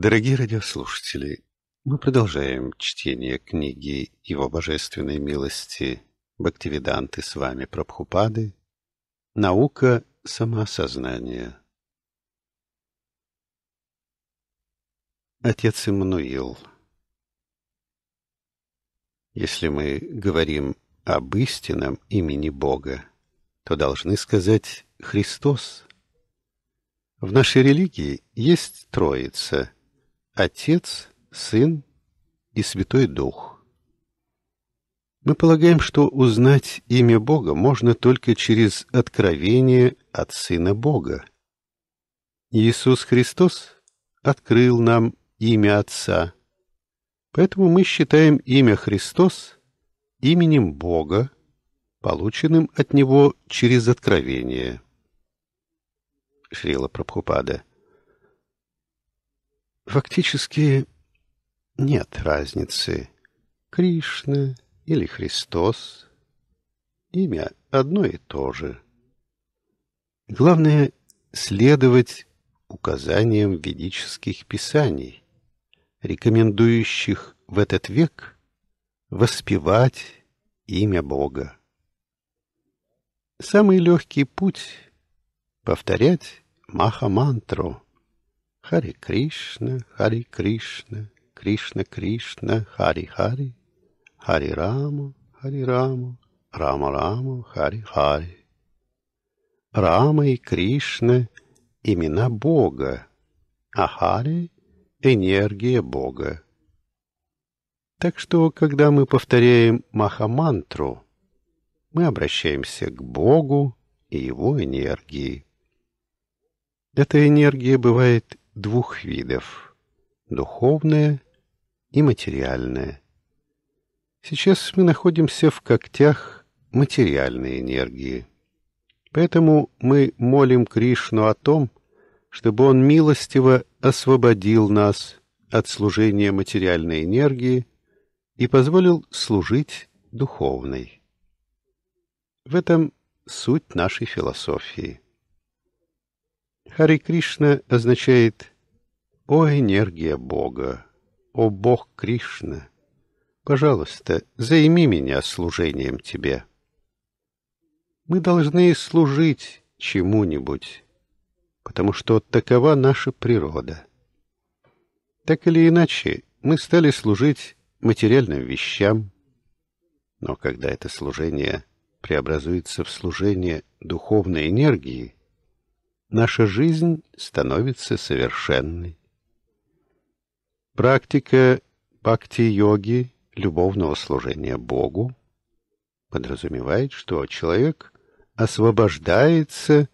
Дорогие радиослушатели, мы продолжаем чтение книги Его Божественной Милости Бхактивиданты с вами Прабхупады «Наука самоосознания». Отец Иммануил Если мы говорим об истинном имени Бога, то должны сказать «Христос». В нашей религии есть Троица – Отец, Сын и Святой Дух. Мы полагаем, что узнать имя Бога можно только через откровение от Сына Бога. Иисус Христос открыл нам имя Отца, поэтому мы считаем имя Христос именем Бога, полученным от Него через откровение. Шрила Прабхупада – Фактически нет разницы, Кришна или Христос. Имя одно и то же. Главное — следовать указаниям ведических писаний, рекомендующих в этот век воспевать имя Бога. Самый легкий путь — повторять Маха-мантру — Хари Кришна, Хари Кришна, Кришна Кришна, Хари Хари, Хари Рама, Хари Рама, Рама Рама, Хари Хари. Рама и Кришна — имена Бога, а Хари — энергия Бога. Так что, когда мы повторяем Махамантру, мы обращаемся к Богу и Его энергии. Эта энергия бывает двух видов – духовное и материальное. Сейчас мы находимся в когтях материальной энергии. Поэтому мы молим Кришну о том, чтобы он милостиво освободил нас от служения материальной энергии и позволил служить духовной. В этом суть нашей философии. Хари Кришна означает «О энергия Бога! О Бог Кришна! Пожалуйста, займи меня служением Тебе!» Мы должны служить чему-нибудь, потому что такова наша природа. Так или иначе, мы стали служить материальным вещам, но когда это служение преобразуется в служение духовной энергии – наша жизнь становится совершенной. Практика бхакти-йоги, любовного служения Богу, подразумевает, что человек освобождается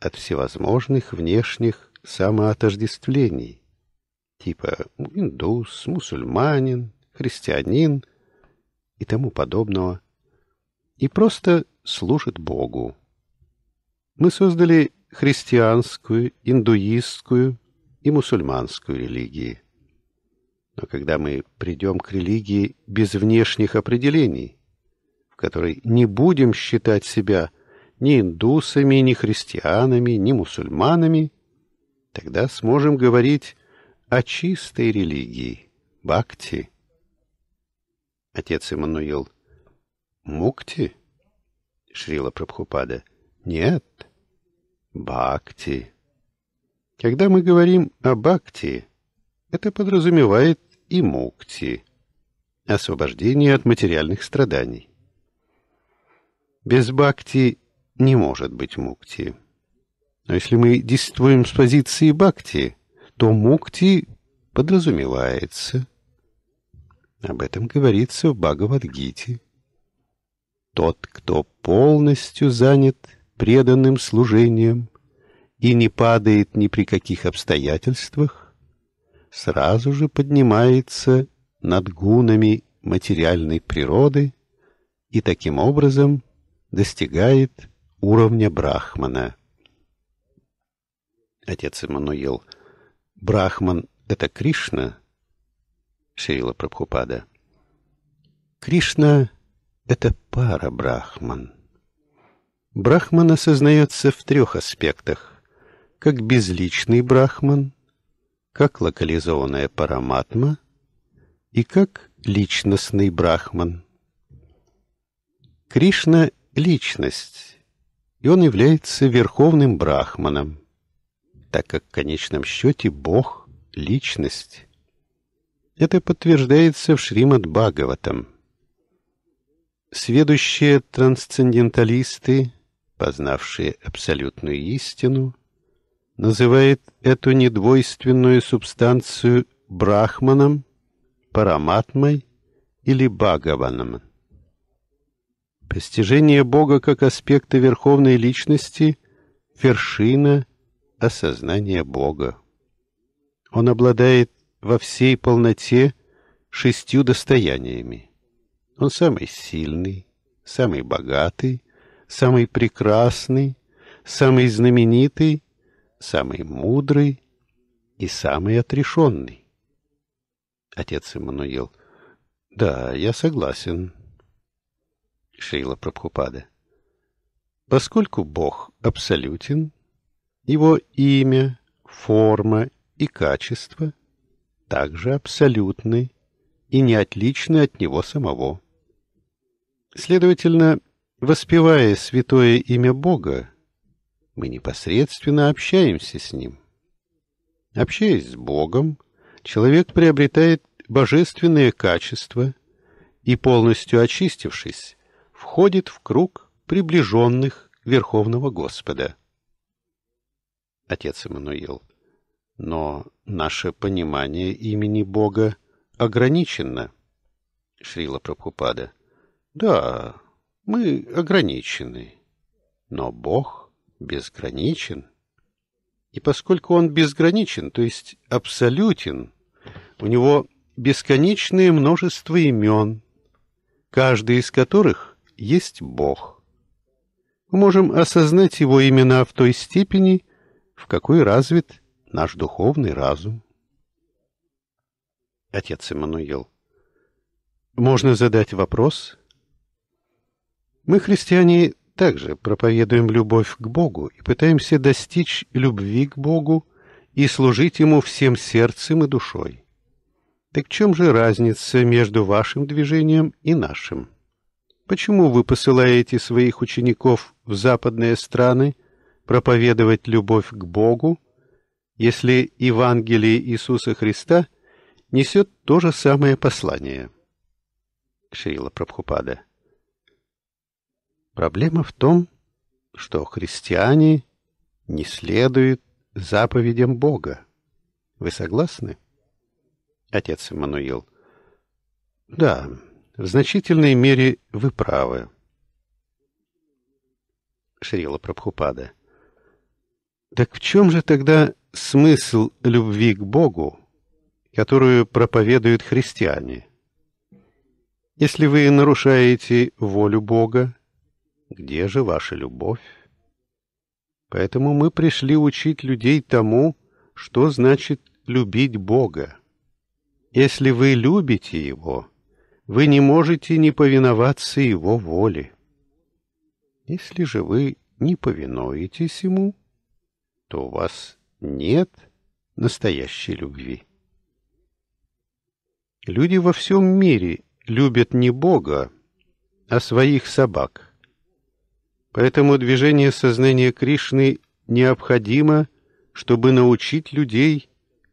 от всевозможных внешних самоотождествлений, типа индус, мусульманин, христианин и тому подобного, и просто служит Богу. Мы создали христианскую, индуистскую и мусульманскую религии. Но когда мы придем к религии без внешних определений, в которой не будем считать себя ни индусами, ни христианами, ни мусульманами, тогда сможем говорить о чистой религии, бхакти. Отец Эммануил. Мукти? Шрила Прабхупада. Нет. Бхакти. Когда мы говорим о бхакти, это подразумевает и мукти, освобождение от материальных страданий. Без бхакти не может быть мукти. Но если мы действуем с позиции бхакти, то мукти подразумевается. Об этом говорится в Бхагавадгите. Тот, кто полностью занят преданным служением и не падает ни при каких обстоятельствах, сразу же поднимается над гунами материальной природы и таким образом достигает уровня брахмана. Отец Эммануил, брахман — это Кришна, Шрила Прабхупада. Кришна — это пара брахман. Брахман осознается в трех аспектах. Как безличный брахман, как локализованная параматма и как личностный брахман. Кришна — личность, и он является верховным брахманом, так как в конечном счете Бог — личность. Это подтверждается в Шримад Бхагаватам. Сведущие трансценденталисты познавшие абсолютную истину, называет эту недвойственную субстанцию брахманом, параматмой или бхагаваном. Постижение Бога как аспекта Верховной Личности – вершина осознания Бога. Он обладает во всей полноте шестью достояниями. Он самый сильный, самый богатый, самый прекрасный, самый знаменитый, самый мудрый и самый отрешенный. Отец Эммануил. Да, я согласен. Шрила Прабхупада. Поскольку Бог абсолютен, его имя, форма и качество также абсолютны и не отличны от него самого. Следовательно, Воспевая святое имя Бога, мы непосредственно общаемся с Ним. Общаясь с Богом, человек приобретает божественные качества и, полностью очистившись, входит в круг приближенных Верховного Господа. Отец Эммануил, но наше понимание имени Бога ограничено. Шрила Прабхупада. Да, мы ограничены, но Бог безграничен. И поскольку Он безграничен, то есть абсолютен, у Него бесконечное множество имен, каждый из которых есть Бог. Мы можем осознать Его имена в той степени, в какой развит наш духовный разум. Отец Эммануил, можно задать вопрос? — мы, христиане, также проповедуем любовь к Богу и пытаемся достичь любви к Богу и служить Ему всем сердцем и душой. Так в чем же разница между вашим движением и нашим? Почему вы посылаете своих учеников в западные страны проповедовать любовь к Богу, если Евангелие Иисуса Христа несет то же самое послание? Шрила Прабхупада – Проблема в том, что христиане не следуют заповедям Бога. Вы согласны? Отец Эммануил. Да, в значительной мере вы правы. Шрила Прабхупада. Так в чем же тогда смысл любви к Богу, которую проповедуют христиане? Если вы нарушаете волю Бога, где же ваша любовь? Поэтому мы пришли учить людей тому, что значит любить Бога. Если вы любите Его, вы не можете не повиноваться Его воле. Если же вы не повинуетесь Ему, то у вас нет настоящей любви. Люди во всем мире любят не Бога, а своих собак – Поэтому движение сознания Кришны необходимо, чтобы научить людей,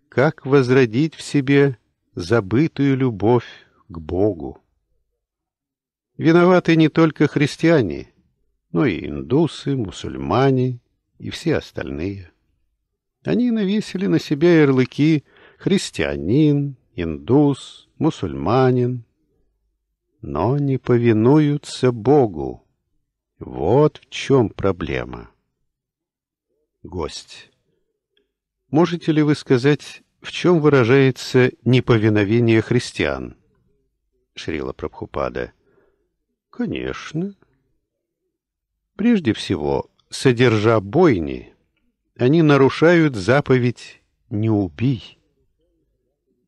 как возродить в себе забытую любовь к Богу. Виноваты не только христиане, но и индусы, мусульмане и все остальные. Они навесили на себя ярлыки «христианин», «индус», «мусульманин», но не повинуются Богу вот в чем проблема. Гость. Можете ли вы сказать, в чем выражается неповиновение христиан? Шрила Прабхупада. Конечно. Прежде всего, содержа бойни, они нарушают заповедь «не убий».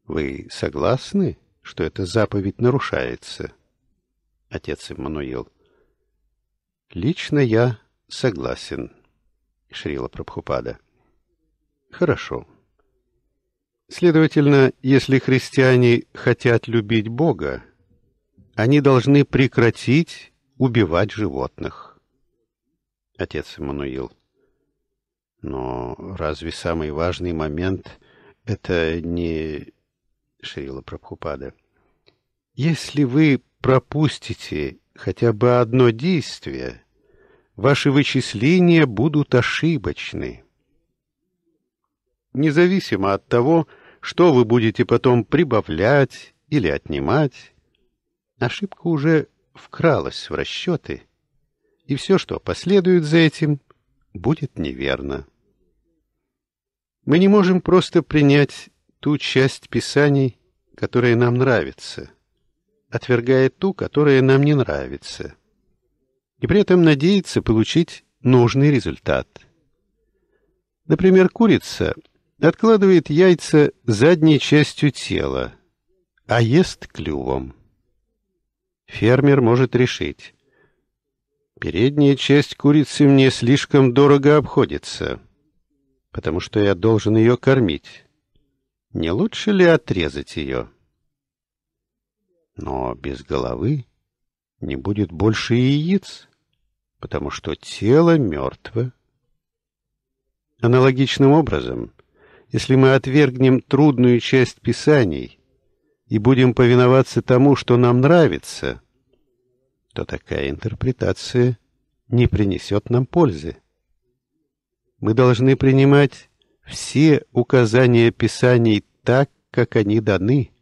Вы согласны, что эта заповедь нарушается? Отец Иммануил. Лично я согласен, Шрила Прабхупада. Хорошо. Следовательно, если христиане хотят любить Бога, они должны прекратить убивать животных. Отец Эммануил. Но разве самый важный момент — это не... Шрила Прабхупада. Если вы пропустите хотя бы одно действие, ваши вычисления будут ошибочны. Независимо от того, что вы будете потом прибавлять или отнимать, ошибка уже вкралась в расчеты, и все, что последует за этим, будет неверно. Мы не можем просто принять ту часть Писаний, которая нам нравится — отвергает ту, которая нам не нравится, и при этом надеется получить нужный результат. Например, курица откладывает яйца задней частью тела, а ест клювом. Фермер может решить. Передняя часть курицы мне слишком дорого обходится, потому что я должен ее кормить. Не лучше ли отрезать ее? Но без головы не будет больше яиц, потому что тело мертво. Аналогичным образом, если мы отвергнем трудную часть писаний и будем повиноваться тому, что нам нравится, то такая интерпретация не принесет нам пользы. Мы должны принимать все указания писаний так, как они даны –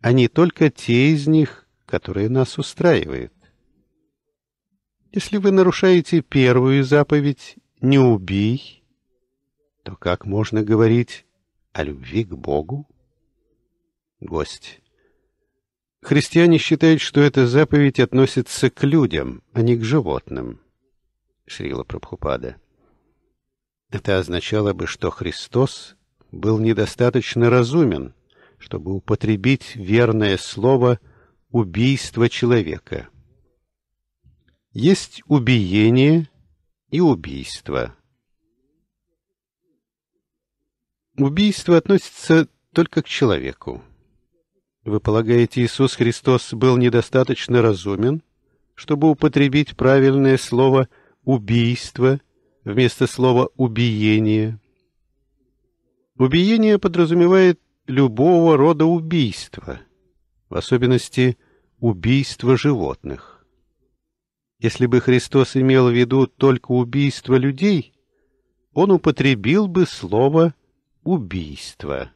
а не только те из них, которые нас устраивают. Если вы нарушаете первую заповедь «не убей», то как можно говорить о любви к Богу? Гость. Христиане считают, что эта заповедь относится к людям, а не к животным. Шрила Прабхупада. Это означало бы, что Христос был недостаточно разумен, чтобы употребить верное слово «убийство человека». Есть убиение и убийство. Убийство относится только к человеку. Вы полагаете, Иисус Христос был недостаточно разумен, чтобы употребить правильное слово «убийство» вместо слова «убиение»? Убиение подразумевает любого рода убийства, в особенности убийства животных. Если бы Христос имел в виду только убийство людей, он употребил бы слово «убийство».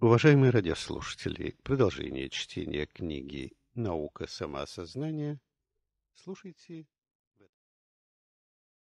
Уважаемые радиослушатели, продолжение чтения книги «Наука самосознания". слушайте